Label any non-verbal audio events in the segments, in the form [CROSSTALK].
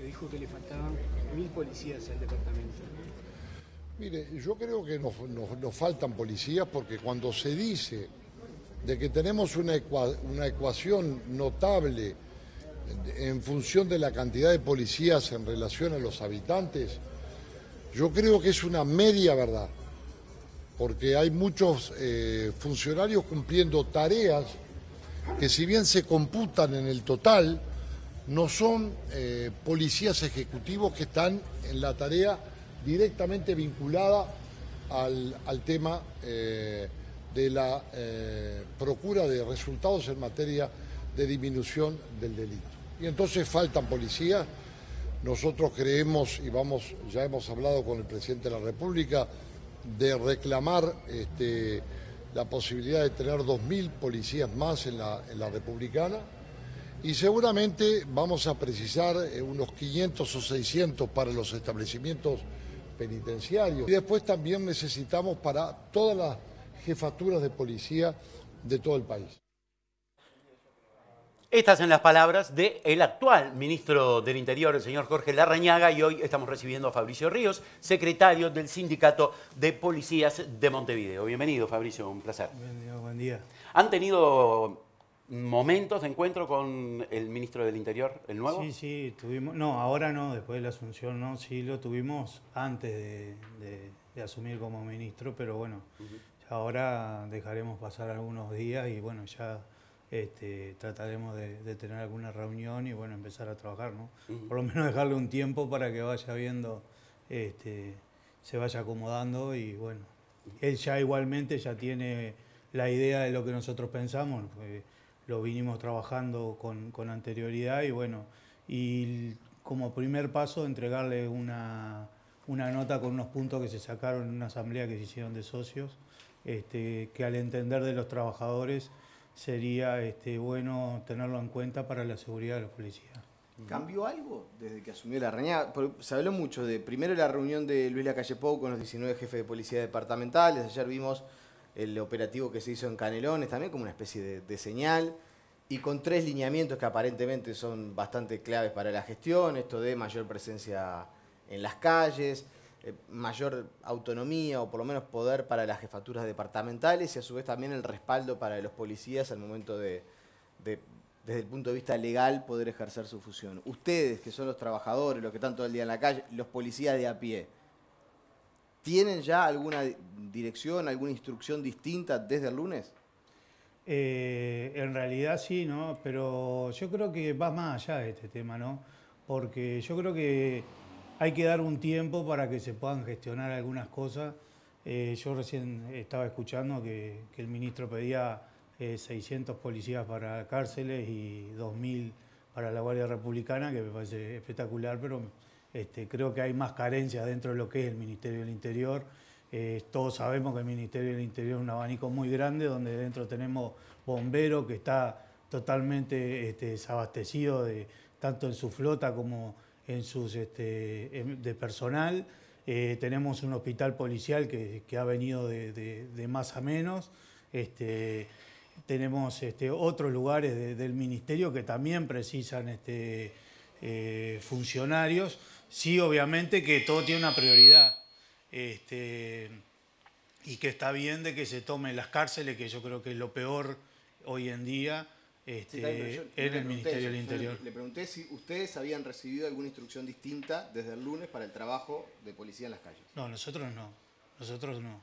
que dijo que le faltaban mil policías al departamento. Mire, yo creo que nos, faltan policías porque cuando se dice de que tenemos una, una ecuación notable en función de la cantidad de policías en relación a los habitantes, yo creo que es una media verdad, porque hay muchos eh, funcionarios cumpliendo tareas que si bien se computan en el total, no son eh, policías ejecutivos que están en la tarea directamente vinculada al, tema eh, de la eh, procura de resultados en materia de disminución del delito. Y entonces faltan policías. Nosotros creemos y vamos, ya hemos hablado con el presidente de la República de reclamar este, la posibilidad de tener 2.000 policías más en la, en la republicana y seguramente vamos a precisar eh, unos 500 o 600 para los establecimientos penitenciarios. Y después también necesitamos para todas las jefaturas de policía de todo el país. Estas son las palabras del actual ministro del Interior, el señor Jorge Larrañaga, y hoy estamos recibiendo a Fabricio Ríos, secretario del Sindicato de Policías de Montevideo. Bienvenido, Fabricio, un placer. bienvenido buen día. ¿Han tenido momentos de encuentro con el ministro del Interior, el nuevo? Sí, sí, tuvimos, no, ahora no, después de la asunción no, sí lo tuvimos antes de, asumir como ministro, pero bueno, ahora dejaremos pasar algunos días y bueno, ya este, trataremos de, tener alguna reunión y bueno, empezar a trabajar, ¿no? Por lo menos dejarle un tiempo para que vaya viendo, este, se vaya acomodando y bueno, él ya igualmente ya tiene la idea de lo que nosotros pensamos. Pues, lo vinimos trabajando con, con anterioridad y bueno, y como primer paso entregarle una, una nota con unos puntos que se sacaron en una asamblea que se hicieron de socios, este, que al entender de los trabajadores sería este, bueno tenerlo en cuenta para la seguridad de los policías. ¿Cambió algo desde que asumió la reñada? Ah, se habló mucho de primero la reunión de Luis Lacalle Pou con los 19 jefes de policía departamentales, ayer vimos el operativo que se hizo en Canelones también como una especie de, de señal y con tres lineamientos que aparentemente son bastante claves para la gestión, esto de mayor presencia en las calles, eh, mayor autonomía o por lo menos poder para las jefaturas departamentales y a su vez también el respaldo para los policías al momento de, de desde el punto de vista legal, poder ejercer su fusión. Ustedes, que son los trabajadores, los que están todo el día en la calle, los policías de a pie, ¿tienen ya alguna dirección, alguna instrucción distinta desde el lunes? Eh, en realidad sí, ¿no? Pero yo creo que va más allá de este tema, ¿no? Porque yo creo que hay que dar un tiempo para que se puedan gestionar algunas cosas. Eh, yo recién estaba escuchando que, el ministro pedía 600 eh, policías para cárceles y 2.000 para la Guardia Republicana, que me parece espectacular, pero este, creo que hay más carencias dentro de lo que es el Ministerio del Interior eh, todos sabemos que el Ministerio del Interior es un abanico muy grande, donde dentro tenemos bomberos que está totalmente este, desabastecido tanto en su flota como en sus este, em, de personal. Eh, tenemos un hospital policial que, ha venido de, más a menos. Este, tenemos este, otros lugares del ministerio que también precisan eh, funcionarios. Sí, obviamente que todo tiene una prioridad. Este, y que está bien de que se tomen las cárceles, que yo creo que es lo peor hoy en día este, en el Ministerio del Interior. Le, pregunté si ustedes habían recibido alguna instrucción distinta desde el lunes para el trabajo de policía en las calles. No, nosotros no, nosotros no.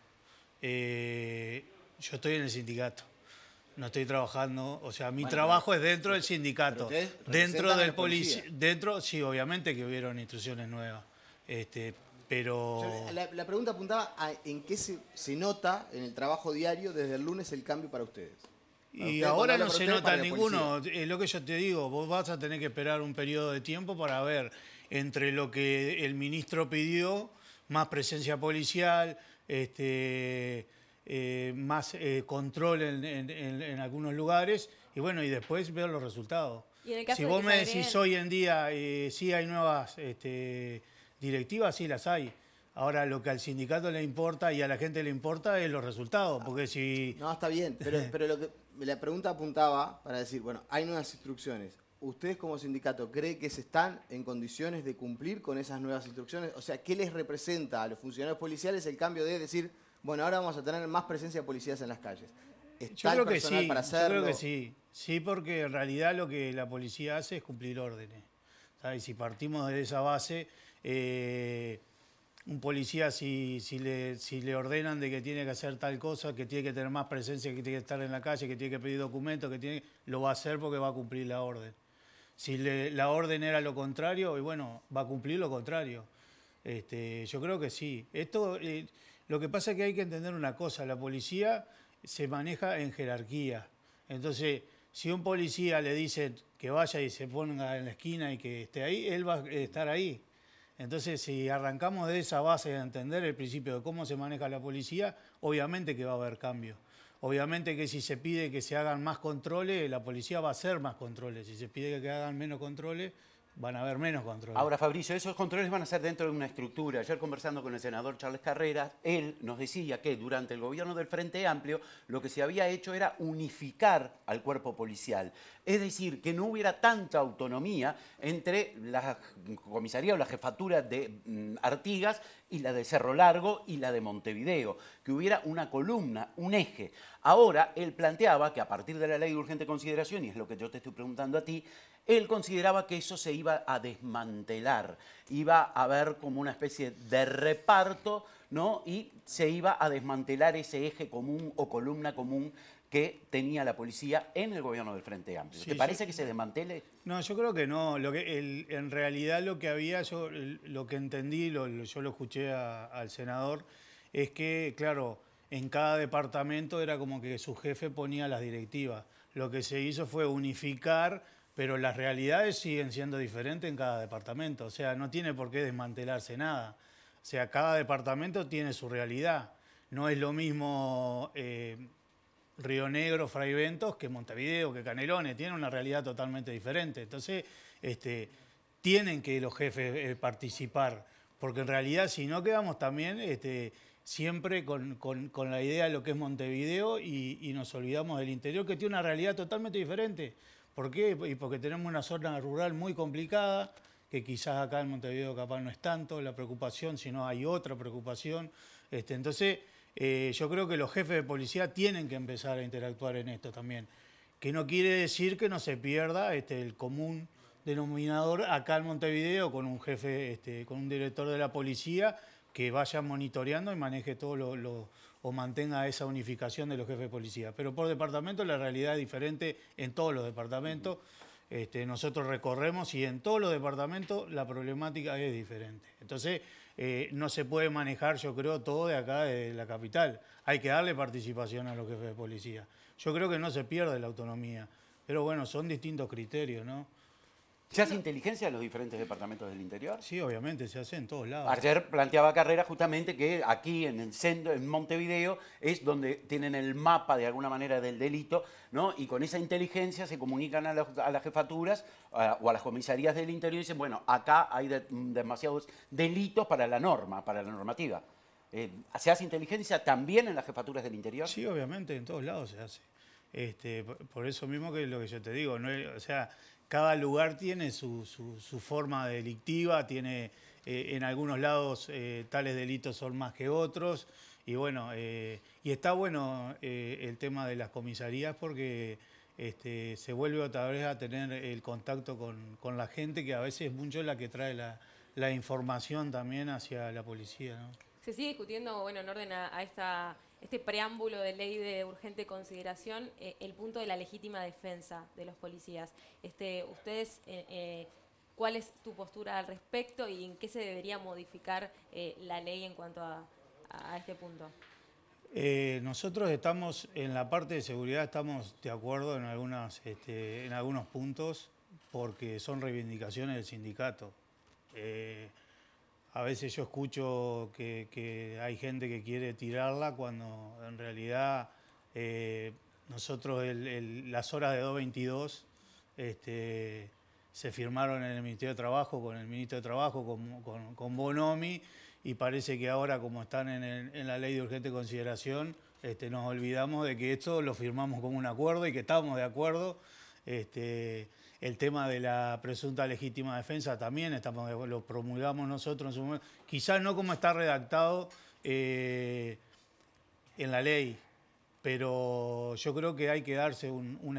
Eh, yo estoy en el sindicato. No estoy trabajando, o sea, mi trabajo es dentro del sindicato, dentro del policía. dentro, sí, obviamente que hubieron instrucciones nuevas, este, pero. la, pregunta apuntaba a en qué se, nota en el trabajo diario desde el lunes el cambio para ustedes. y ahora no se nota ninguno. Es lo que yo te digo, vos vas a tener que esperar un periodo de tiempo para ver entre lo que el ministro pidió, más presencia policial, este, eh, más eh, control en, algunos lugares, y bueno, y después ver los resultados. si vos me decís hoy en día, eh, sí hay nuevas. Este, directivas sí las hay. Ahora lo que al sindicato le importa y a la gente le importa es los resultados, porque si... No, está bien, [LAUGHS] pero, lo que la pregunta apuntaba para decir, bueno, hay nuevas instrucciones. ¿Ustedes como sindicato creen que se están en condiciones de cumplir con esas nuevas instrucciones? O sea, ¿qué les representa a los funcionarios policiales el cambio de decir, bueno, ahora vamos a tener más presencia de policías en las calles? yo creo que sí, para hacerlo? creo que sí, sí, porque en realidad lo que la policía hace es cumplir órdenes. y Si partimos de esa base eh, un policía si, le, si le ordenan de que tiene que hacer tal cosa, que tiene que tener más presencia, que tiene que estar en la calle, que tiene que pedir documentos, que tiene, lo va a hacer porque va a cumplir la orden. Si la orden era lo contrario, y bueno, va a cumplir lo contrario. Este, yo creo que sí. Esto, eh, lo que pasa es que hay que entender una cosa, la policía se maneja en jerarquía. Entonces, si un policía le dice que vaya y se ponga en la esquina y que esté ahí, él va a estar ahí. Entonces, si arrancamos de esa base de entender el principio de cómo se maneja la policía, obviamente que va a haber cambio. Obviamente que si se pide que se hagan más controles, la policía va a hacer más controles. Si se pide que hagan menos controles, van a haber menos controles. Ahora, Fabricio, esos controles van a ser dentro de una estructura. Ayer conversando con el senador Charles Carreras, él nos decía que durante el gobierno del Frente Amplio lo que se había hecho era unificar al cuerpo policial. Es decir, que no hubiera tanta autonomía entre la comisaría o la jefatura de mm, Artigas y la de Cerro Largo y la de Montevideo, que hubiera una columna, un eje. Ahora, él planteaba que a partir de la ley de urgente consideración, y es lo que yo te estoy preguntando a ti, él consideraba que eso se iba a desmantelar, iba a haber como una especie de reparto, ¿no? Y se iba a desmantelar ese eje común o columna común que tenía la policía en el gobierno del Frente Amplio. ¿Te parece que se desmantele? No, yo creo que no. en realidad lo que había, yo lo que entendí, yo lo escuché al senador, es que, claro, en cada departamento era como que su jefe ponía las directivas. Lo que se hizo fue unificar, pero las realidades siguen siendo diferentes en cada departamento. O sea, no tiene por qué desmantelarse nada. O sea, cada departamento tiene su realidad. No es lo mismo... Eh, Río Negro, Fray Ventos, que Montevideo, que Canelones, tienen una realidad totalmente diferente. Entonces, este, tienen que los jefes eh, participar, porque en realidad si no quedamos también este, siempre con, la idea de lo que es Montevideo y, nos olvidamos del interior, que tiene una realidad totalmente diferente. ¿Por qué? Y porque tenemos una zona rural muy complicada, que quizás acá en Montevideo capaz no es tanto la preocupación, sino hay otra preocupación. Este, entonces, eh, yo creo que los jefes de policía tienen que empezar a interactuar en esto también. Que no quiere decir que no se pierda este, el común denominador acá en Montevideo con un jefe, este, con un director de la policía que vaya monitoreando y maneje todo lo, o mantenga esa unificación de los jefes de policía. Pero por departamento la realidad es diferente en todos los departamentos. Este, nosotros recorremos y en todos los departamentos la problemática es diferente. Entonces, eh, no se puede manejar, yo creo, todo de acá, de la capital. Hay que darle participación a los jefes de policía. Yo creo que no se pierde la autonomía, pero bueno, son distintos criterios, ¿no? ¿Se hace inteligencia en los diferentes departamentos del interior? Sí, obviamente, se hace en todos lados. Ayer planteaba Carrera justamente que aquí en el centro, en Montevideo, es donde tienen el mapa de alguna manera del delito, ¿no? Y con esa inteligencia se comunican a, las jefaturas o a las comisarías del interior y dicen, bueno, acá hay demasiados delitos para la norma, para la normativa. Eh, ¿Se hace inteligencia también en las jefaturas del interior? Sí, obviamente, en todos lados se hace. Este, por eso mismo que es lo que yo te digo, eh, o sea, cada lugar tiene su, forma delictiva, tiene eh, en algunos lados eh, tales delitos son más que otros, y bueno, y está bueno el tema de las comisarías porque este, se vuelve otra vez a tener el contacto con, la gente, que a veces es mucho la que trae la, información también hacia la policía. Se sigue discutiendo, bueno, en orden a esta este preámbulo de ley de urgente consideración, eh, el punto de la legítima defensa de los policías. Este, ustedes, eh, eh, ¿cuál es tu postura al respecto y en qué se debería modificar la ley en cuanto a, este punto? nosotros estamos en la parte de seguridad, estamos de acuerdo en, este, en algunos puntos porque son reivindicaciones del sindicato a veces yo escucho que, hay gente que quiere tirarla cuando en realidad eh, nosotros las horas de 2.22 este, se firmaron en el Ministerio de Trabajo, con el Ministro de Trabajo, con, Bonomi, y parece que ahora como están en, la ley de urgente consideración, este, nos olvidamos de que esto lo firmamos como un acuerdo y que estamos de acuerdo. Este, el tema de la presunta legítima defensa también estamos, lo promulgamos nosotros en su Quizás no como está redactado eh, en la ley, pero yo creo que hay que darse un,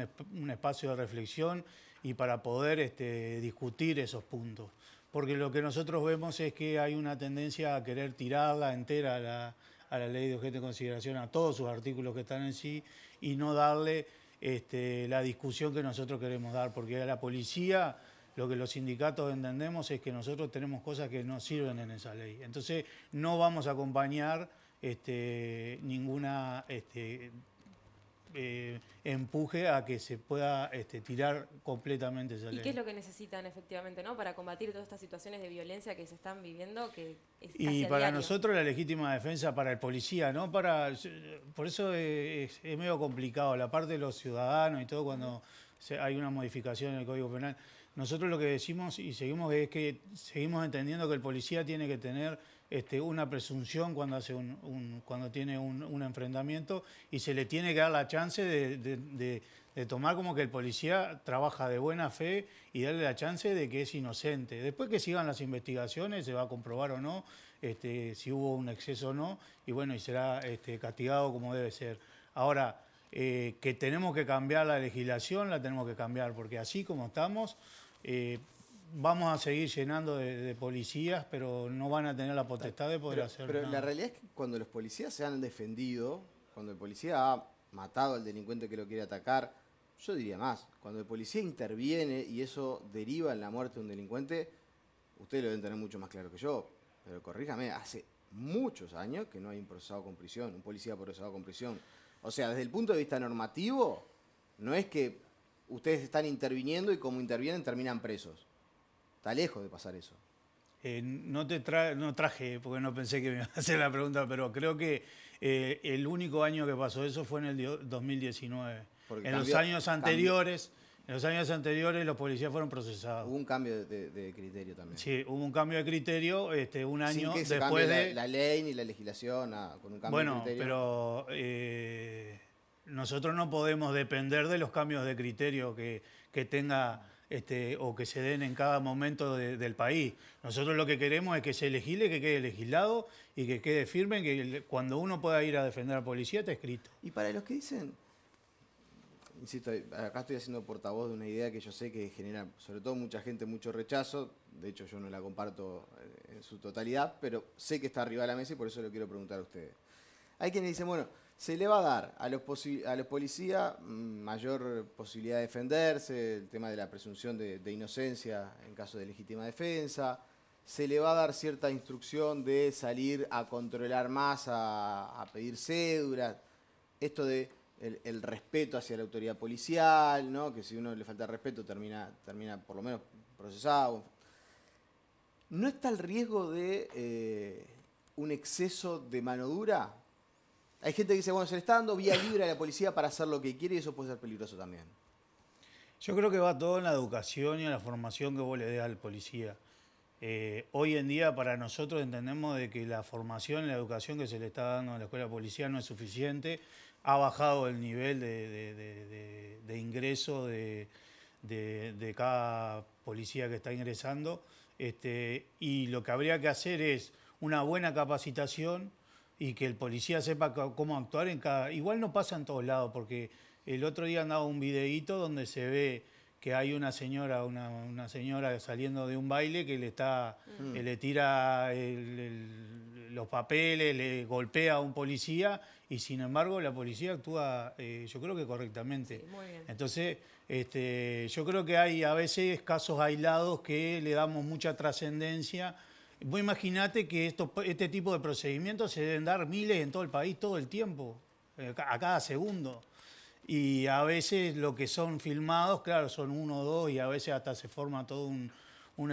espacio de reflexión y para poder este, discutir esos puntos. Porque lo que nosotros vemos es que hay una tendencia a querer tirarla entera la, a la ley de objeto de consideración, a todos sus artículos que están en sí, y no darle este, la discusión que nosotros queremos dar, porque a la policía lo que los sindicatos entendemos es que nosotros tenemos cosas que no sirven en esa ley. Entonces no vamos a acompañar este, ninguna este, eh, empuje a que se pueda este, tirar completamente esa ¿Y qué es lo que necesitan efectivamente ¿no? para combatir todas estas situaciones de violencia que se están viviendo? Que y para nosotros la legítima defensa para el policía, ¿no? Para, por eso es, es medio complicado la parte de los ciudadanos y todo cuando hay una modificación en el Código Penal. Nosotros lo que decimos y seguimos es que seguimos entendiendo que el policía tiene que tener este, una presunción cuando, hace un, cuando tiene un, enfrentamiento y se le tiene que dar la chance de, tomar como que el policía trabaja de buena fe y darle la chance de que es inocente. Después que sigan las investigaciones se va a comprobar o no este, si hubo un exceso o no y bueno, y será este, castigado como debe ser. Ahora, eh, que tenemos que cambiar la legislación, la tenemos que cambiar porque así como estamos... Eh, vamos a seguir llenando de, policías, pero no van a tener la potestad de poder hacerlo. hacer Pero la realidad es que cuando los policías se han defendido, cuando el policía ha matado al delincuente que lo quiere atacar, yo diría más, cuando el policía interviene y eso deriva en la muerte de un delincuente, ustedes lo deben tener mucho más claro que yo, pero corríjame, hace muchos años que no hay un procesado con prisión, un policía procesado con prisión. O sea, desde el punto de vista normativo, no es que ustedes están interviniendo y como intervienen terminan presos. Está lejos de pasar eso. Eh, no, te no traje, porque no pensé que me [LAUGHS] iba a hacer la pregunta, pero creo que eh, el único año que pasó eso fue en el 2019. en los años anteriores... En los años anteriores los policías fueron procesados. Hubo un cambio de, criterio también. Sí, hubo un cambio de criterio este, un año se después de... La, ley ni la legislación, con un cambio de criterio. Bueno, pero eh, nosotros no podemos depender de los cambios de criterio que tenga este, o que se den en cada momento del país. Nosotros lo que queremos es que se legisle, que quede legislado y que quede firme, que cuando uno pueda ir a defender a la policía está escrito. Y para los que dicen, insisto, acá estoy haciendo portavoz de una idea que yo sé que genera, sobre todo mucha gente, mucho rechazo, de hecho yo no la comparto en su totalidad, pero sé que está arriba de la mesa y por eso lo quiero preguntar a ustedes. Hay quienes dicen, bueno, se le va a dar a los, policías mm, mayor posibilidad de defenderse, el tema de la presunción de, inocencia en caso de legítima defensa, se le va a dar cierta instrucción de salir a controlar más, a, pedir cédulas, esto de el, respeto hacia la autoridad policial, ¿no? que si uno le falta respeto termina, termina por lo menos procesado. ¿No está el riesgo de eh, un exceso de mano dura? Hay gente que dice, bueno, se le está dando vía libre a la policía para hacer lo que quiere y eso puede ser peligroso también. Yo creo que va todo en la educación y en la formación que vos le das al policía. Eh, hoy en día para nosotros entendemos de que la formación, y la educación que se le está dando a la escuela policía no es suficiente, ha bajado el nivel de, ingreso de, cada policía que está ingresando este, y lo que habría que hacer es una buena capacitación y que el policía sepa cómo actuar en cada... Igual no pasa en todos lados, porque el otro día andaba un videíto donde se ve que hay una señora, una, señora saliendo de un baile que le está, mm. le tira los papeles, le golpea a un policía y sin embargo la policía actúa, eh, yo creo que correctamente. Entonces, este, yo creo que hay a veces casos aislados que le damos mucha trascendencia Vos imaginate que este tipo de procedimientos se deben dar miles en todo el país todo el tiempo, eh, a cada segundo. Y a veces lo que son filmados, claro, son uno o dos y a veces hasta se forma todo un,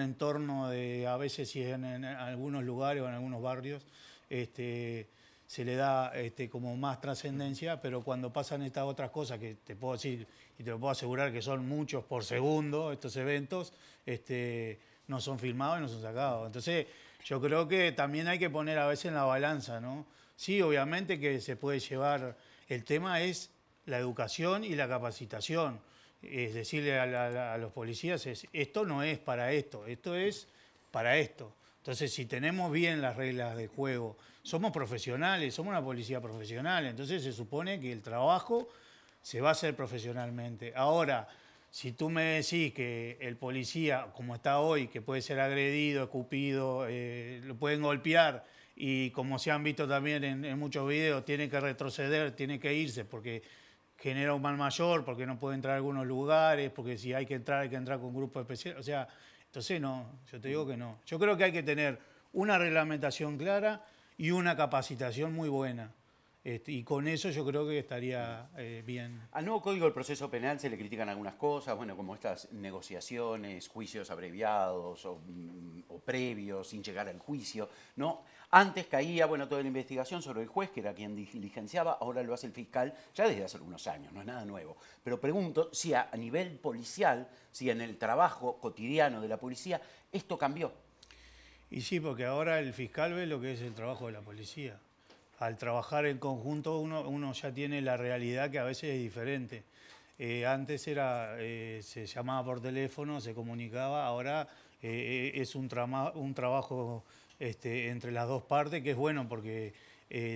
entorno de, a veces si en, en, algunos lugares o en algunos barrios, este, se le da este, como más trascendencia, pero cuando pasan estas otras cosas, que te puedo decir y te lo puedo asegurar que son muchos por segundo estos eventos, este, no son filmados y no son sacados. Entonces, yo creo que también hay que poner a veces en la balanza, ¿no? Sí, obviamente que se puede llevar. El tema es la educación y la capacitación. Es decirle a, los policías, esto no es para esto, esto es para esto. Entonces, si tenemos bien las reglas de juego, somos profesionales, somos una policía profesional, entonces se supone que el trabajo se va a hacer profesionalmente. Ahora, si tú me decís que el policía, como está hoy, que puede ser agredido, escupido, eh, lo pueden golpear y como se han visto también en, muchos videos, tiene que retroceder, tiene que irse porque genera un mal mayor, porque no puede entrar a algunos lugares, porque si hay que entrar, hay que entrar con grupo especial. O sea, entonces no, yo te digo que no. Yo creo que hay que tener una reglamentación clara y una capacitación muy buena. Este, y con eso yo creo que estaría eh, bien. Al ah, nuevo código del proceso penal se le critican algunas cosas, bueno, como estas negociaciones, juicios abreviados mm, o, previos, sin llegar al juicio, ¿no? Antes caía, bueno, toda la investigación sobre el juez, que era quien diligenciaba, ahora lo hace el fiscal, ya desde hace algunos años, no es nada nuevo. Pero pregunto si a nivel policial, si en el trabajo cotidiano de la policía, esto cambió. Y sí, porque ahora el fiscal ve lo que es el trabajo de la policía al trabajar en conjunto uno, ya tiene la realidad que a veces es diferente. Eh, antes era, eh, se llamaba por teléfono, se comunicaba, ahora eh, es un, trabajo este, entre las dos partes que es bueno porque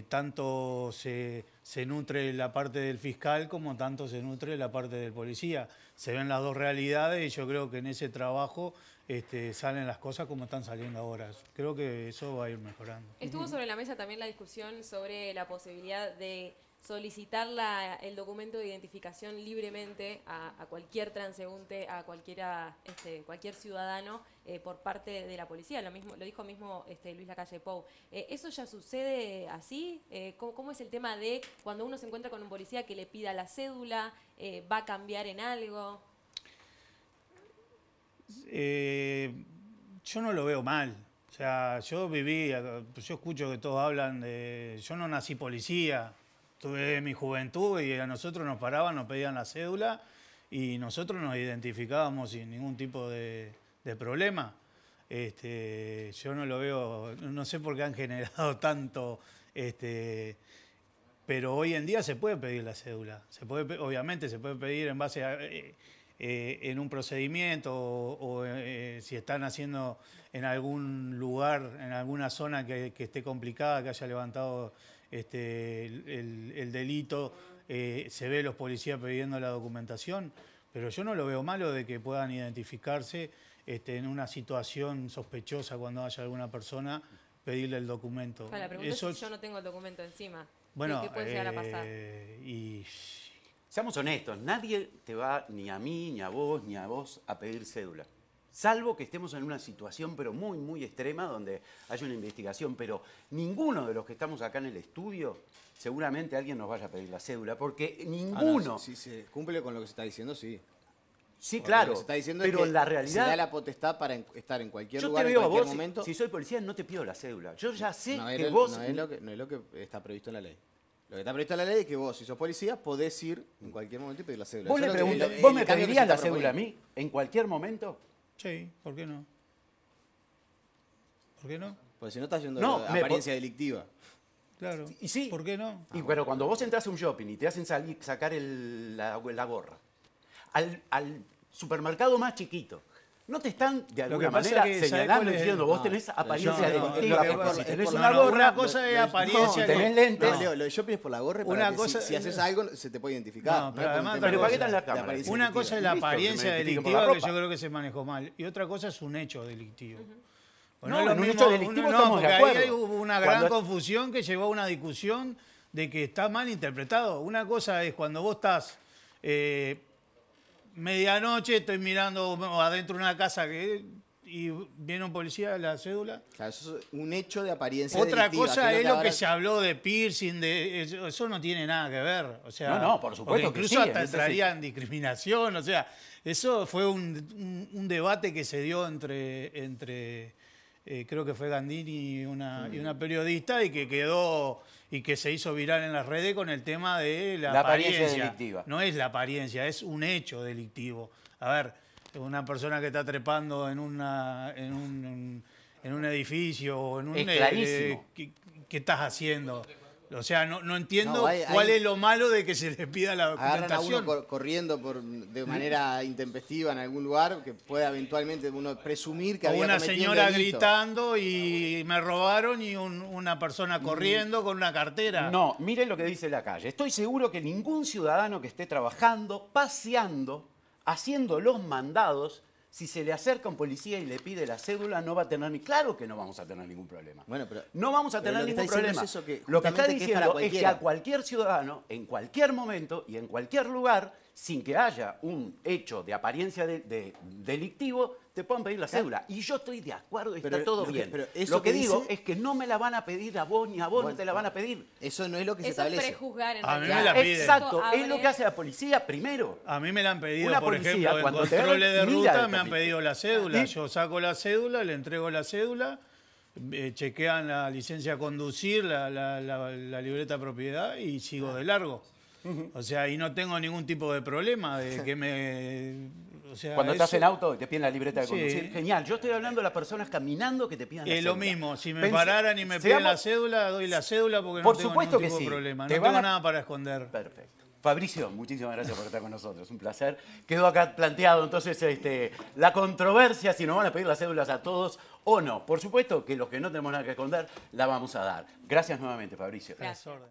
tanto se, se, nutre la parte del fiscal como tanto se nutre la parte del policía. Se ven las dos realidades y yo creo que en ese trabajo este, salen las cosas como están saliendo ahora. Creo que eso va a ir mejorando. Estuvo sobre la mesa también la discusión sobre la posibilidad de solicitar la, el documento de identificación libremente a, cualquier transeúnte, a cualquiera, este, cualquier ciudadano eh, por parte de la policía. Lo mismo, lo dijo mismo este, Luis Lacalle Pou. Eh, ¿Eso ya sucede así? Eh, ¿cómo, es el tema de cuando uno se encuentra con un policía que le pida la cédula? ¿Va a cambiar en algo? Eh, yo no lo veo mal. O sea, yo viví, yo escucho que todos hablan de. Yo no nací policía, tuve mi juventud y a nosotros nos paraban, nos pedían la cédula y nosotros nos identificábamos sin ningún tipo de, problema. Este, yo no lo veo, no sé por qué han [LAUGHS] generado tanto. Este, pero hoy en día se puede pedir la cédula, se puede, obviamente se puede pedir en base a. Eh, eh, en un procedimiento o, eh, si están haciendo en algún lugar, en alguna zona que, esté complicada, que haya levantado este, el, delito, eh, se ve los policías pidiendo la documentación, pero yo no lo veo malo de que puedan identificarse este, en una situación sospechosa cuando haya alguna persona pedirle el documento. yo no tengo el documento encima. Bueno, ¿qué puede llegar a pasar? Y Seamos honestos, nadie te va, ni a mí, ni a vos, ni a vos, a pedir cédula. Salvo que estemos en una situación, pero muy, muy extrema, donde hay una investigación, pero ninguno de los que estamos acá en el estudio, seguramente alguien nos vaya a pedir la cédula, porque ah, ninguno. si, se cumple con lo que se está diciendo, sí. Sí, claro. está diciendo pero que en la realidad. Se da la potestad para estar en cualquier lugar, en cualquier momento. Si, soy policía, no te pido la cédula. Yo ya sé que vos. no es lo que está previsto en la ley. Lo que está previsto en la ley es que vos, si sos policía, podés ir en cualquier momento y pedir la cédula. ¿Vos, me pedirías la cédula a mí en cualquier momento? Sí, ¿por qué no? ¿Por qué no? Porque si no estás yendo no, a apariencia delictiva. Claro. Y sí. ¿Por qué no? Y bueno, cuando vos entras a un shopping y te hacen sacar la, gorra, al supermercado más chiquito, ¿No te están de alguna manera señalando diciendo, vos tenés ah, apariencia delictiva. tenés una gorra, cosa es apariencia. Si tenés lentes. lo de shopping por la gorra, una si, haces algo se te puede identificar. pero ¿para qué está la una cosa es la apariencia delictiva, que yo creo que se manejó mal, y otra cosa es un hecho delictivo. Pues no, en un hecho delictivo estamos de acuerdo. Ahí hubo una gran confusión que llevó a una discusión de que está mal interpretado. Una cosa es cuando vos estás... Eh, medianoche estoy mirando adentro de una casa que y viene un policía de la cédula. eso es un hecho de apariencia. Otra cosa es lo que, se habló de piercing, de eso, no tiene nada que ver. O sea, no, no, por supuesto. Incluso que sí, hasta entrarían discriminación. O sea, eso fue un, debate que se dio entre, entre eh, creo que fue Gandini una, y mm. una periodista y que quedó y que se hizo viral en las redes con el tema de la, apariencia, delictiva. No es la apariencia, es un hecho delictivo. A ver, una persona que está trepando en una en un, edificio o en un... Eh, es clarísimo. Eh, ¿Qué estás haciendo? O sea, no, entiendo cuál es lo malo de que se les pida la documentación. uno corriendo por, de manera intempestiva en algún lugar que pueda eventualmente uno presumir que o había una señora gritando y me robaron y una persona corriendo con una cartera. No, miren lo que dice la calle. Estoy seguro que ningún ciudadano que esté trabajando, paseando, haciendo los mandados si se le acerca un policía y le pide la cédula, no va a tener ni claro que no vamos a tener ningún problema. Bueno, pero no vamos a tener ningún problema. lo que está diciendo es, que a cualquier ciudadano, en cualquier momento y en cualquier lugar, sin que haya un hecho de apariencia delictivo, te puedan pedir la cédula. Y yo estoy de acuerdo, está todo bien. lo que, digo es que no me la van a pedir a vos ni a vos, no te la van a pedir. Eso no es lo que se establece. Es prejuzgar en a mí la piden. Exacto, es lo que hace la policía primero. A mí me la han pedido, por ejemplo, cuando en controles de ruta me han pedido la cédula. Yo saco la cédula, le entrego la cédula. Eh, chequean la licencia a conducir, la, libreta de propiedad y sigo de largo. O sea, y no tengo ningún tipo de problema de [LAUGHS] que me cuando estás en auto y te piden la libreta de conducir. Genial. Yo estoy hablando de las personas caminando que te piden la Es lo mismo. Si me pararan y me piden la cédula, doy la cédula porque por no tengo supuesto ningún tipo que sí. problema. Te no tengo nada para esconder. Perfecto. Fabricio, muchísimas gracias por estar con nosotros, un placer. Quedó acá planteado entonces este, la controversia si nos van a pedir las cédulas a todos o no. Por supuesto que los que no tenemos nada que esconder la vamos a dar. Gracias nuevamente, Fabricio. Gracias.